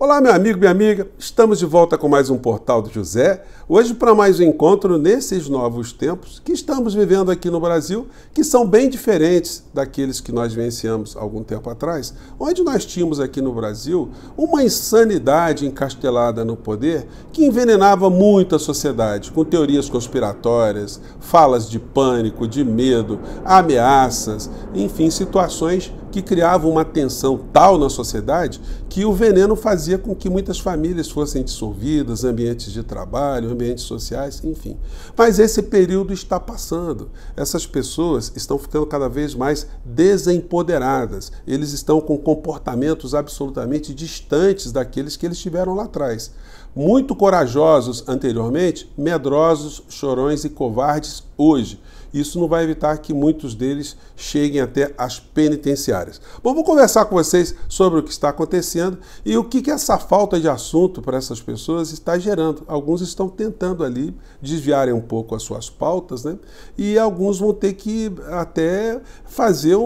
Olá, meu amigo, minha amiga. Estamos de volta com mais um Portal do José. Hoje, para mais um encontro nesses novos tempos que estamos vivendo aqui no Brasil, que são bem diferentes daqueles que nós vivenciamos algum tempo atrás, onde nós tínhamos aqui no Brasil uma insanidade encastelada no poder que envenenava muito a sociedade com teorias conspiratórias, falas de pânico, de medo, ameaças, enfim, situações que criava uma tensão tal na sociedade que o veneno fazia com que muitas famílias fossem dissolvidas, ambientes de trabalho, ambientes sociais, enfim. Mas esse período está passando. Essas pessoas estão ficando cada vez mais desempoderadas. Eles estão com comportamentos absolutamente distantes daqueles que eles tiveram lá atrás. Muito corajosos anteriormente, medrosos, chorões e covardes hoje. Isso não vai evitar que muitos deles cheguem até as penitenciárias. Bom, vou conversar com vocês sobre o que está acontecendo e o que, que essa falta de assunto para essas pessoas está gerando. Alguns estão tentando ali desviarem um pouco as suas pautas, né? E alguns vão ter que até fazer um,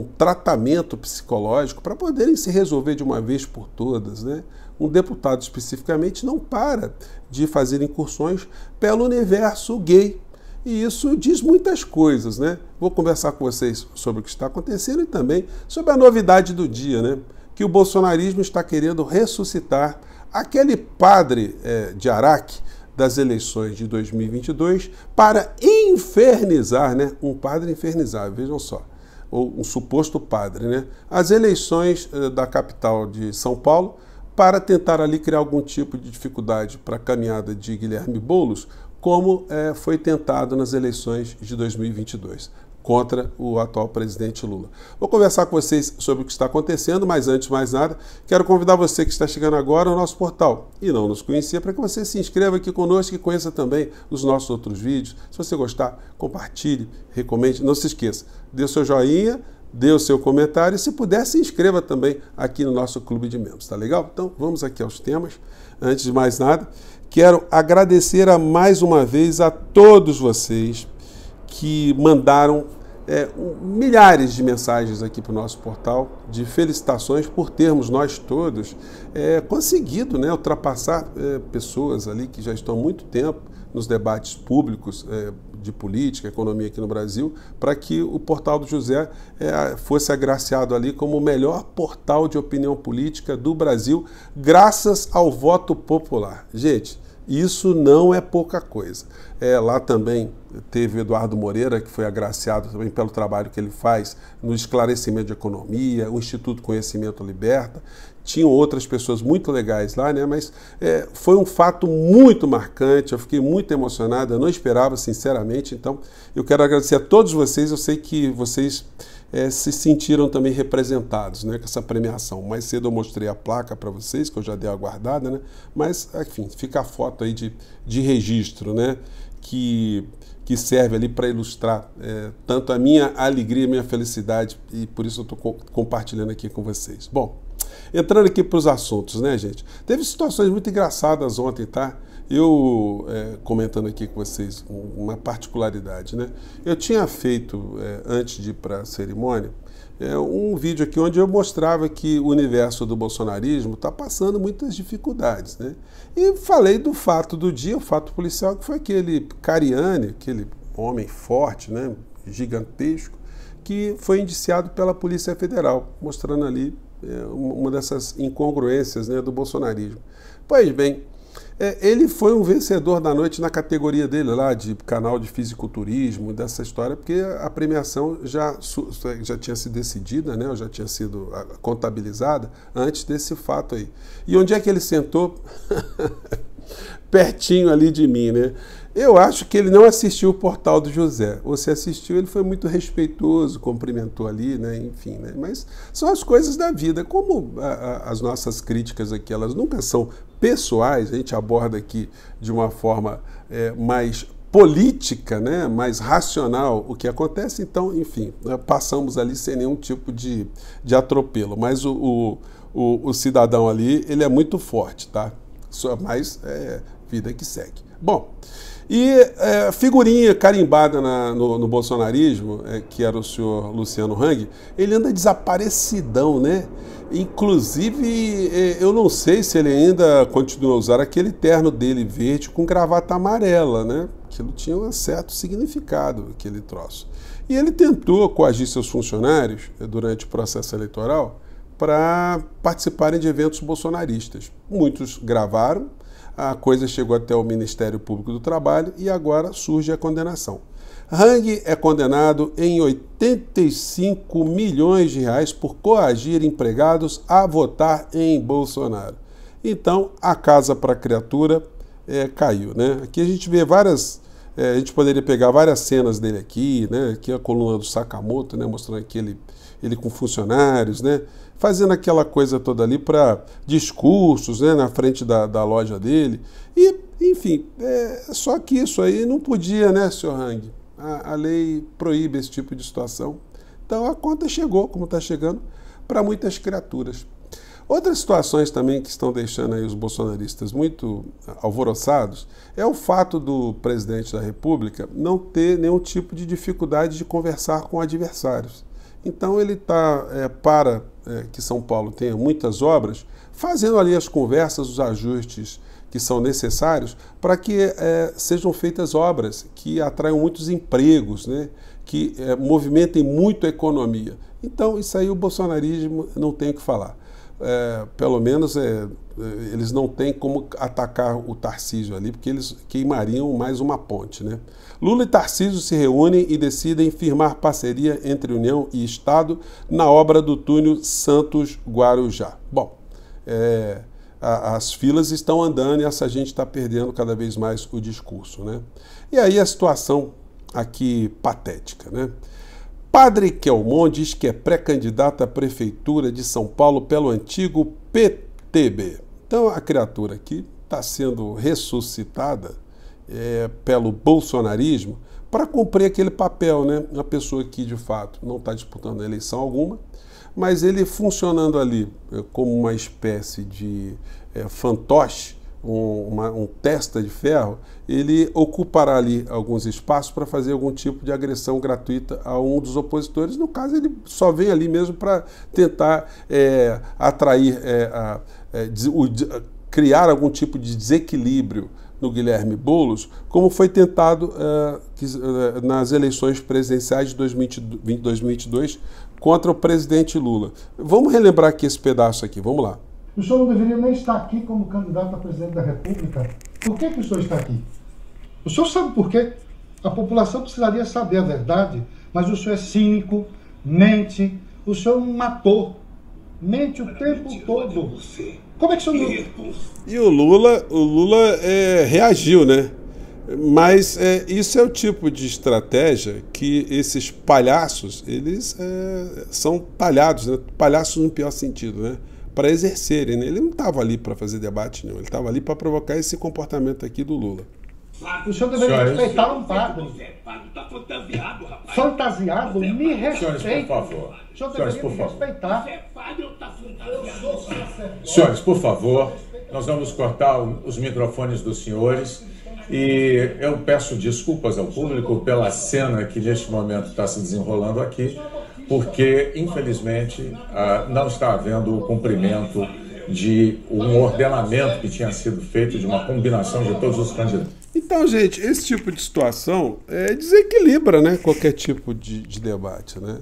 um tratamento psicológico para poderem se resolver de uma vez por todas, né? um deputado especificamente não para de fazer incursões pelo universo gay. E isso diz muitas coisas, né? Vou conversar com vocês sobre o que está acontecendo e também sobre a novidade do dia, né? Que o bolsonarismo está querendo ressuscitar aquele padre é, de Araque das eleições de 2022 para infernizar, né? Um padre infernizar, vejam só, ou um suposto padre, né? As eleições eh, da capital de São Paulo para tentar ali criar algum tipo de dificuldade para a caminhada de Guilherme Boulos, como é, foi tentado nas eleições de 2022 contra o atual presidente Lula. Vou conversar com vocês sobre o que está acontecendo, mas antes de mais nada, quero convidar você que está chegando agora ao nosso portal e não nos conhecia, para que você se inscreva aqui conosco e conheça também os nossos outros vídeos. Se você gostar, compartilhe, recomende. Não se esqueça, dê o seu joinha, dê o seu comentário e, se puder, se inscreva também aqui no nosso clube de membros, tá legal? Então, vamos aqui aos temas. Antes de mais nada, Quero agradecer a mais uma vez a todos vocês que mandaram é, milhares de mensagens aqui para o nosso portal de felicitações por termos nós todos é, conseguido né, ultrapassar é, pessoas ali que já estão há muito tempo nos debates públicos é, de política, economia aqui no Brasil, para que o portal do José é, fosse agraciado ali como o melhor portal de opinião política do Brasil, graças ao voto popular. Gente, isso não é pouca coisa. É, lá também teve Eduardo Moreira, que foi agraciado também pelo trabalho que ele faz no esclarecimento de economia, o Instituto Conhecimento Liberta. Tinham outras pessoas muito legais lá, né? mas é, foi um fato muito marcante. Eu fiquei muito emocionado, eu não esperava, sinceramente. Então, eu quero agradecer a todos vocês. Eu sei que vocês é, se sentiram também representados né, com essa premiação. Mais cedo eu mostrei a placa para vocês, que eu já dei a guardada, né? mas, enfim, fica a foto aí de, de registro, né? que, que serve ali para ilustrar é, tanto a minha alegria, a minha felicidade, e por isso eu estou co compartilhando aqui com vocês. Bom, entrando aqui para os assuntos, né, gente? Teve situações muito engraçadas ontem, tá? Eu, é, comentando aqui com vocês uma particularidade, né? Eu tinha feito, é, antes de ir para a cerimônia, é, um vídeo aqui onde eu mostrava que o universo do bolsonarismo está passando muitas dificuldades, né? E falei do fato do dia, o fato policial, que foi aquele Cariani, aquele homem forte, né? Gigantesco, que foi indiciado pela Polícia Federal, mostrando ali é, uma dessas incongruências né, do bolsonarismo. Pois bem, é, ele foi um vencedor da noite na categoria dele lá, de canal de fisiculturismo, dessa história, porque a premiação já, é, já tinha sido decidida, né? já tinha sido contabilizada antes desse fato aí. E onde é que ele sentou? Pertinho ali de mim, né? Eu acho que ele não assistiu o Portal do José. Ou se assistiu, ele foi muito respeitoso, cumprimentou ali, né? enfim. Né? Mas são as coisas da vida. Como a, a, as nossas críticas aqui, elas nunca são pessoais, a gente aborda aqui de uma forma é, mais política, né, mais racional o que acontece, então, enfim, né, passamos ali sem nenhum tipo de, de atropelo. Mas o, o, o, o cidadão ali, ele é muito forte, tá? Mas é vida que segue. Bom, e é, figurinha carimbada na, no, no, bolsonarismo, é, que era o senhor Luciano Hang, ele anda desaparecidão, né? Inclusive, é, eu não sei se ele ainda continua a usar aquele terno dele verde com gravata amarela, né? Aquilo tinha um certo significado, aquele troço. E ele tentou coagir seus funcionários é, durante o processo eleitoral para participarem de eventos bolsonaristas. Muitos gravaram, a coisa chegou até o Ministério Público do Trabalho e agora surge a condenação. Hang é condenado em 85 milhões de reais por coagir empregados a votar em Bolsonaro. Então, a casa para a criatura é, caiu. Né? Aqui a gente vê várias. É, a gente poderia pegar várias cenas dele aqui, né? aqui a coluna do Sakamoto, né? mostrando aqui ele, ele com funcionários, né? fazendo aquela coisa toda ali para discursos né? na frente da, da loja dele. E, enfim, é, só que isso aí não podia, né, senhor Hang? a, a lei proíbe esse tipo de situação. Então a conta chegou, como está chegando, para muitas criaturas. Outras situações também que estão deixando os bolsonaristas muito alvoroçados é o fato do presidente da República não ter nenhum tipo de dificuldade de conversar com adversários. Então ele está, é, para é, que São Paulo tenha muitas obras, fazendo ali as conversas, os ajustes que são necessários para que é, sejam feitas obras que atraiam muitos empregos, né? que é, movimentem muito a economia. Então, isso aí o bolsonarismo não tem o que falar. É, pelo menos é, é, eles não têm como atacar o Tarcísio ali, porque eles queimariam mais uma ponte. Né? Lula e Tarcísio se reúnem e decidem firmar parceria entre União e Estado na obra do túnel Santos-Guarujá. Bom, é, as filas estão andando e essa gente está perdendo cada vez mais o discurso. Né? E aí a situação aqui patética. Né? Padre Kelmon diz que é pré-candidato à Prefeitura de São Paulo pelo antigo PTB. Então a criatura aqui está sendo ressuscitada é, pelo bolsonarismo para cumprir aquele papel, né? Uma pessoa que de fato não está disputando eleição alguma, mas ele funcionando ali é, como uma espécie de é, fantoche, um, uma, um, testa de ferro, ele ocupará ali alguns espaços para fazer algum tipo de agressão gratuita a um dos opositores. No caso, ele só vem ali mesmo para tentar é, atrair, é, a, é, o, criar algum tipo de desequilíbrio no Guilherme Boulos, como foi tentado uh, nas eleições presidenciais de 2022 contra o presidente Lula. Vamos relembrar aqui esse pedaço aqui, vamos lá. O senhor não deveria nem estar aqui como candidato a presidente da República. Por que, que o senhor está aqui? O senhor sabe por quê? A população precisaria saber a verdade, mas o senhor é cínico, mente, o senhor matou, mente o Para tempo todo. Você como é que o senhor... E o Lula, o Lula é, reagiu, né? Mas é, isso é o tipo de estratégia que esses palhaços, eles é, são talhados, né? palhaços no pior sentido, né? para exercerem. Né? Ele não estava ali para fazer debate nenhum, ele estava ali para provocar esse comportamento aqui do Lula. O senhor deveria respeitar um é padre. Tá fantasiado. rapaz. Fantasiado? É me respeita. Senhores, por favor. O senhor deveria Senhores, por favor. respeitar. É Senhores, por favor, nós vamos cortar os microfones dos senhores. E eu peço desculpas ao público pela cena que neste momento está se desenrolando aqui, porque, infelizmente, ah, não está havendo o cumprimento de um ordenamento que tinha sido feito, de uma combinação de todos os candidatos. Então, gente, esse tipo de situação é, desequilibra né, qualquer tipo de, de debate. Né?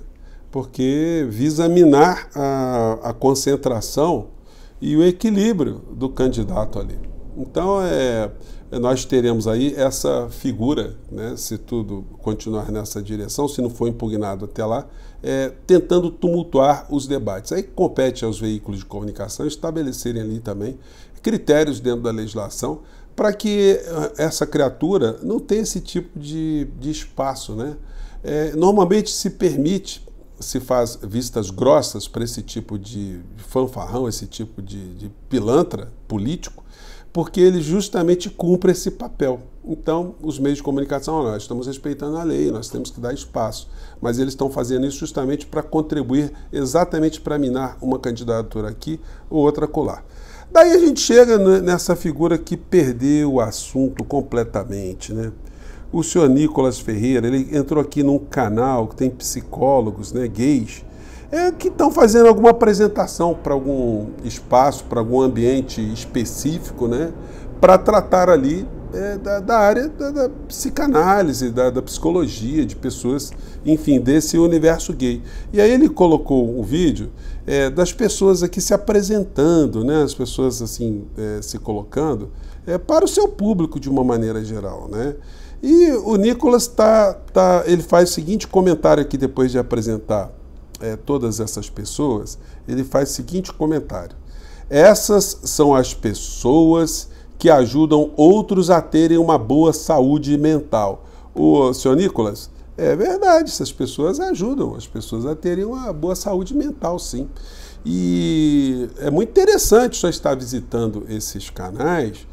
porque visa minar a, a concentração e o equilíbrio do candidato ali. Então, é, é, nós teremos aí essa figura, né, se tudo continuar nessa direção, se não for impugnado até lá, é, tentando tumultuar os debates. Aí compete aos veículos de comunicação estabelecerem ali também critérios dentro da legislação para que ah, essa criatura não tenha esse tipo de, de espaço. Né? É, normalmente se permite se faz vistas grossas para esse tipo de fanfarrão, esse tipo de, de pilantra político, porque ele justamente cumpre esse papel. Então, os meios de comunicação, nós estamos respeitando a lei, nós temos que dar espaço, mas eles estão fazendo isso justamente para contribuir exatamente para minar uma candidatura aqui ou outra colar. Daí a gente chega nessa figura que perdeu o assunto completamente, né? O senhor Nicolas Ferreira, ele entrou aqui num canal que tem psicólogos, né, gays, é, que estão fazendo alguma apresentação para algum espaço, para algum ambiente específico, né, para tratar ali é, da, da, área da, da psicanálise, da, da, psicologia, de pessoas, enfim, desse universo gay. E aí ele colocou um vídeo é, das pessoas aqui se apresentando, né, as pessoas assim é, se colocando é, para o seu público de uma maneira geral, né. E o Nicolas tá, tá, ele faz o seguinte comentário aqui depois de apresentar é, todas essas pessoas. Ele faz o seguinte comentário: essas são as pessoas que ajudam outros a terem uma boa saúde mental. O senhor Nicolas, é verdade, essas pessoas ajudam as pessoas a terem uma boa saúde mental, sim. E é muito interessante só estar visitando esses canais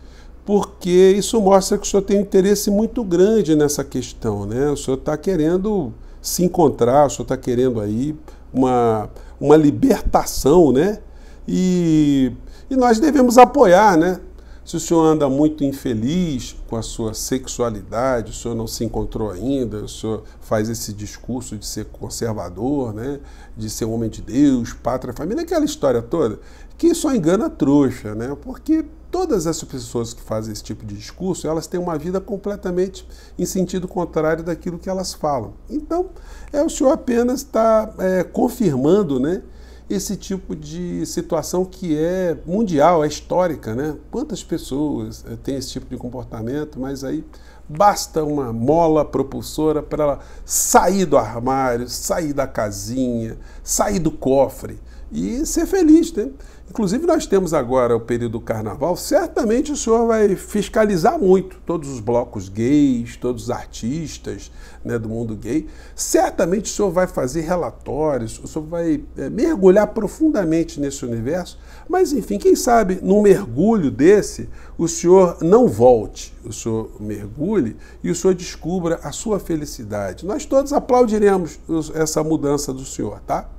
porque isso mostra que o senhor tem um interesse muito grande nessa questão, né? O senhor está querendo se encontrar, o senhor está querendo aí uma, uma libertação, né? E, e nós devemos apoiar, né? Se o senhor anda muito infeliz com a sua sexualidade, o senhor não se encontrou ainda, o senhor faz esse discurso de ser conservador, né? de ser homem de Deus, pátria, família, aquela história toda, que só engana a trouxa, né? Porque Todas essas pessoas que fazem esse tipo de discurso, elas têm uma vida completamente em sentido contrário daquilo que elas falam. Então, é, o senhor apenas está é, confirmando né, esse tipo de situação que é mundial, é histórica. Né? Quantas pessoas é, têm esse tipo de comportamento, mas aí basta uma mola propulsora para ela sair do armário, sair da casinha, sair do cofre e ser feliz. Né? Inclusive, nós temos agora o período do carnaval. Certamente o senhor vai fiscalizar muito todos os blocos gays, todos os artistas né, do mundo gay. Certamente o senhor vai fazer relatórios, o senhor vai é, mergulhar profundamente nesse universo. Mas, enfim, quem sabe num mergulho desse o senhor não volte, o senhor mergulhe e o senhor descubra a sua felicidade. Nós todos aplaudiremos essa mudança do senhor, tá?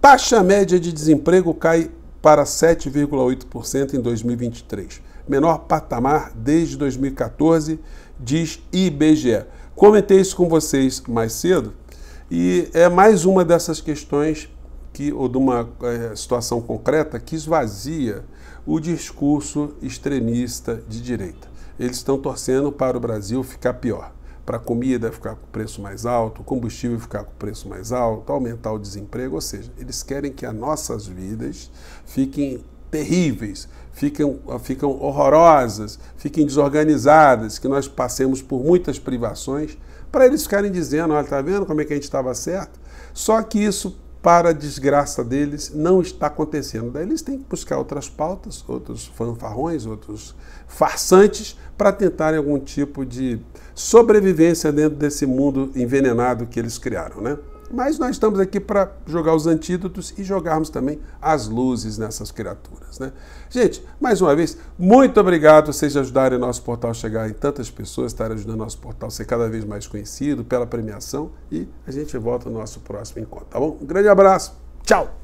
Taxa média de desemprego cai para 7,8% em 2023, menor patamar desde 2014, diz IBGE. Comentei isso com vocês mais cedo e é mais uma dessas questões que, ou de uma é, situação concreta que esvazia o discurso extremista de direita. Eles estão torcendo para o Brasil ficar pior para a comida ficar com preço mais alto, o combustível ficar com preço mais alto, aumentar o desemprego, ou seja, eles querem que as nossas vidas fiquem terríveis, fiquem ficam horrorosas, fiquem desorganizadas, que nós passemos por muitas privações, para eles ficarem dizendo, olha, está vendo como é que a gente estava certo? Só que isso, para a desgraça deles, não está acontecendo. Daí eles têm que buscar outras pautas, outros fanfarrões, outros farsantes para tentarem algum tipo de sobrevivência dentro desse mundo envenenado que eles criaram, né? Mas nós estamos aqui para jogar os antídotos e jogarmos também as luzes nessas criaturas, né? Gente, mais uma vez, muito obrigado vocês ajudarem o nosso portal a chegar em tantas pessoas, estarem ajudando o nosso portal a ser cada vez mais conhecido pela premiação e a gente volta no nosso próximo encontro, tá bom? Um grande abraço, tchau!